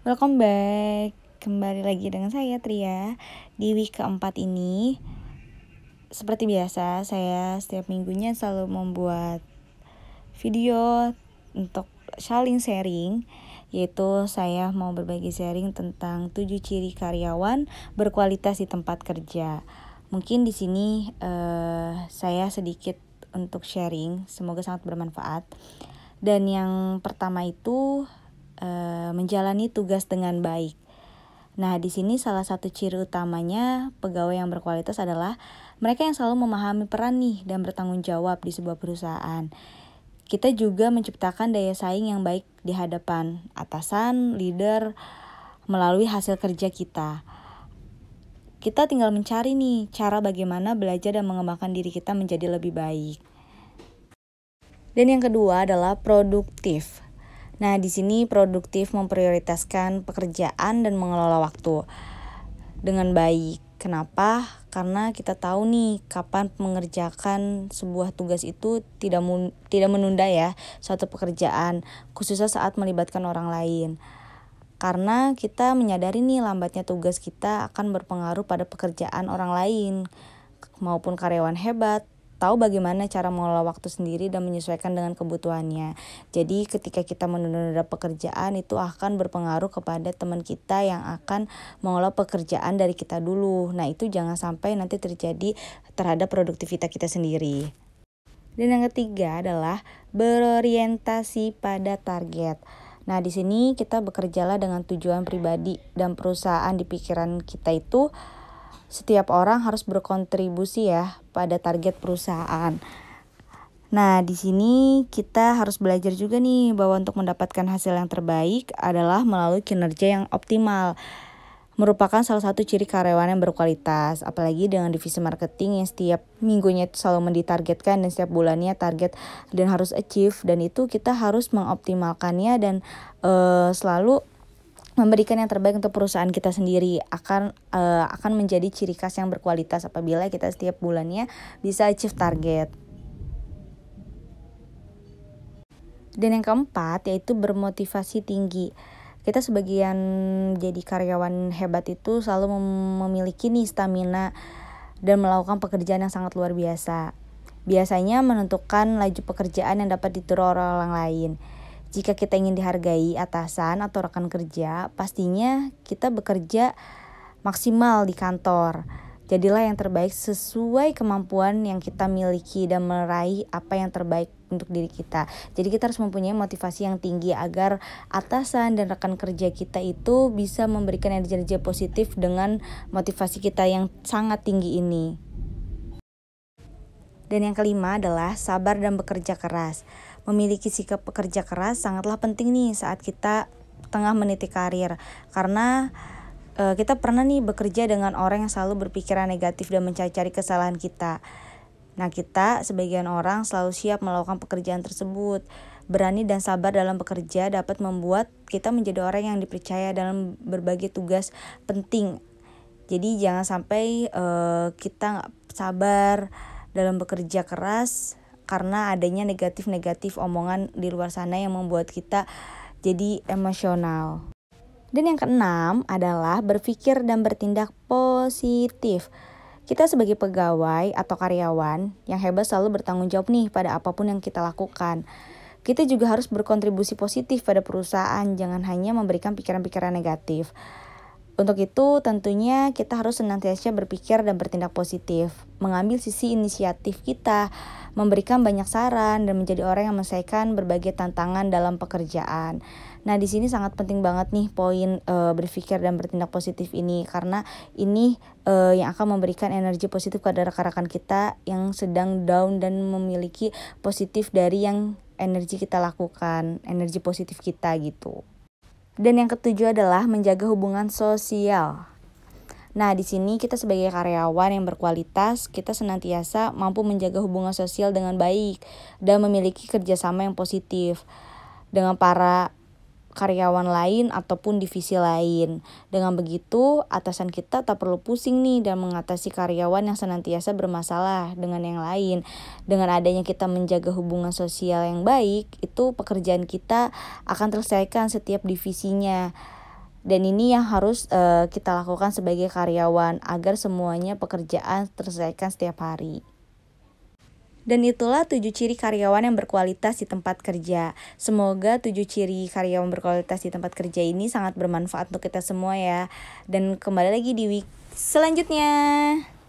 Welcome back Kembali lagi dengan saya Tria Di week keempat ini Seperti biasa saya setiap minggunya selalu membuat video Untuk saling sharing Yaitu saya mau berbagi sharing tentang tujuh ciri karyawan berkualitas di tempat kerja Mungkin di sini uh, saya sedikit untuk sharing Semoga sangat bermanfaat dan yang pertama itu e, menjalani tugas dengan baik. Nah, di sini salah satu ciri utamanya pegawai yang berkualitas adalah mereka yang selalu memahami peran nih dan bertanggung jawab di sebuah perusahaan. Kita juga menciptakan daya saing yang baik di hadapan atasan, leader melalui hasil kerja kita. Kita tinggal mencari nih cara bagaimana belajar dan mengembangkan diri kita menjadi lebih baik. Dan yang kedua adalah produktif. Nah, di sini produktif memprioritaskan pekerjaan dan mengelola waktu dengan baik. Kenapa? Karena kita tahu nih kapan mengerjakan sebuah tugas itu tidak mun tidak menunda ya suatu pekerjaan, khususnya saat melibatkan orang lain. Karena kita menyadari nih lambatnya tugas kita akan berpengaruh pada pekerjaan orang lain maupun karyawan hebat tahu bagaimana cara mengelola waktu sendiri dan menyesuaikan dengan kebutuhannya. Jadi ketika kita menunda-nunda pekerjaan itu akan berpengaruh kepada teman kita yang akan mengelola pekerjaan dari kita dulu. Nah, itu jangan sampai nanti terjadi terhadap produktivitas kita sendiri. Dan yang ketiga adalah berorientasi pada target. Nah, di sini kita bekerjalah dengan tujuan pribadi dan perusahaan di pikiran kita itu setiap orang harus berkontribusi ya pada target perusahaan. Nah, di sini kita harus belajar juga nih bahwa untuk mendapatkan hasil yang terbaik adalah melalui kinerja yang optimal. Merupakan salah satu ciri karyawan yang berkualitas, apalagi dengan divisi marketing yang setiap minggunya itu selalu menditargetkan dan setiap bulannya target dan harus achieve dan itu kita harus mengoptimalkannya dan uh, selalu memberikan yang terbaik untuk perusahaan kita sendiri akan uh, akan menjadi ciri khas yang berkualitas apabila kita setiap bulannya bisa achieve target. Dan yang keempat yaitu bermotivasi tinggi. Kita sebagian jadi karyawan hebat itu selalu memiliki nih stamina dan melakukan pekerjaan yang sangat luar biasa. Biasanya menentukan laju pekerjaan yang dapat diturut orang, -orang lain jika kita ingin dihargai atasan atau rekan kerja, pastinya kita bekerja maksimal di kantor. Jadilah yang terbaik sesuai kemampuan yang kita miliki dan meraih apa yang terbaik untuk diri kita. Jadi kita harus mempunyai motivasi yang tinggi agar atasan dan rekan kerja kita itu bisa memberikan energi-energi positif dengan motivasi kita yang sangat tinggi ini. Dan yang kelima adalah sabar dan bekerja keras. Memiliki sikap pekerja keras sangatlah penting nih saat kita tengah meniti karir karena e, kita pernah nih bekerja dengan orang yang selalu berpikiran negatif dan mencari-cari kesalahan kita. Nah, kita sebagian orang selalu siap melakukan pekerjaan tersebut. Berani dan sabar dalam bekerja dapat membuat kita menjadi orang yang dipercaya dalam berbagai tugas penting. Jadi jangan sampai uh, kita nggak sabar dalam bekerja keras karena adanya negatif-negatif omongan di luar sana yang membuat kita jadi emosional. Dan yang keenam adalah berpikir dan bertindak positif. Kita sebagai pegawai atau karyawan yang hebat selalu bertanggung jawab nih pada apapun yang kita lakukan. Kita juga harus berkontribusi positif pada perusahaan, jangan hanya memberikan pikiran-pikiran negatif. Untuk itu, tentunya kita harus senantiasa berpikir dan bertindak positif, mengambil sisi inisiatif kita, memberikan banyak saran, dan menjadi orang yang menyelesaikan berbagai tantangan dalam pekerjaan. Nah, di sini sangat penting banget nih poin e, berpikir dan bertindak positif ini, karena ini e, yang akan memberikan energi positif kepada rekan-rekan kita yang sedang down dan memiliki positif dari yang energi kita lakukan, energi positif kita gitu. Dan yang ketujuh adalah menjaga hubungan sosial. Nah, di sini kita sebagai karyawan yang berkualitas, kita senantiasa mampu menjaga hubungan sosial dengan baik dan memiliki kerjasama yang positif dengan para karyawan lain ataupun divisi lain. Dengan begitu, atasan kita tak perlu pusing nih dan mengatasi karyawan yang senantiasa bermasalah dengan yang lain. Dengan adanya kita menjaga hubungan sosial yang baik, itu pekerjaan kita akan terselesaikan setiap divisinya. Dan ini yang harus uh, kita lakukan sebagai karyawan agar semuanya pekerjaan terselesaikan setiap hari. Dan itulah tujuh ciri karyawan yang berkualitas di tempat kerja. Semoga tujuh ciri karyawan berkualitas di tempat kerja ini sangat bermanfaat untuk kita semua ya. Dan kembali lagi di week selanjutnya.